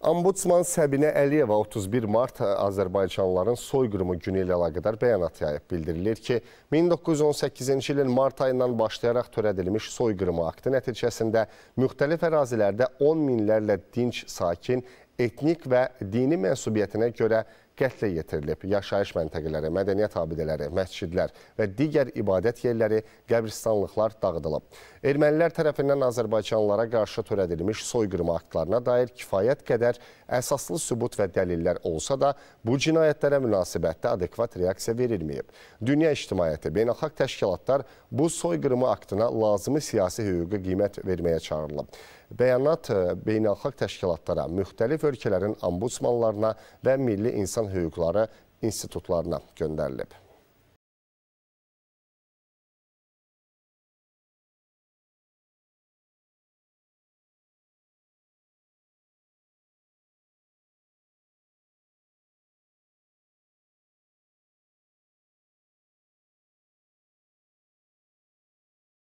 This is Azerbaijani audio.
Ombudsman Səbinə Əliyeva 31 mart Azərbaycanlıların soyqırımı günü ilə əlaqədar bəyanat yayıb bildirilir ki, 1918-ci ilin mart ayından başlayaraq törədilmiş soyqırımı aktı nəticəsində müxtəlif ərazilərdə 10 minlərlə dinç sakin etnik və dini mənsubiyyətinə görə qətlə yetirilib. Yaşayış məntəqələri, mədəniyyət abidələri, məscidlər və digər ibadət yerləri, qəbristanlıqlar dağıdılıb. Ermənilər tərəfindən Azərbaycanlara qarşı törədilmiş soyqırma aktlarına dair kifayət qədər əsaslı sübut və dəlillər olsa da, bu cinayətlərə münasibətdə adekvat reaksiya verilməyib. Dünya ictimaiyyəti, beynəlxalq təşkilatlar bu soyqırma aktına lazımi siyasi hüquqi qiymət verməyə çağırılıb. Bəyanat e, beynəlxalq təşkilatlara, müxtəlif ölkələrin ombudsmanlarına və Milli İnsan hüquqları institutlarına göndərilib.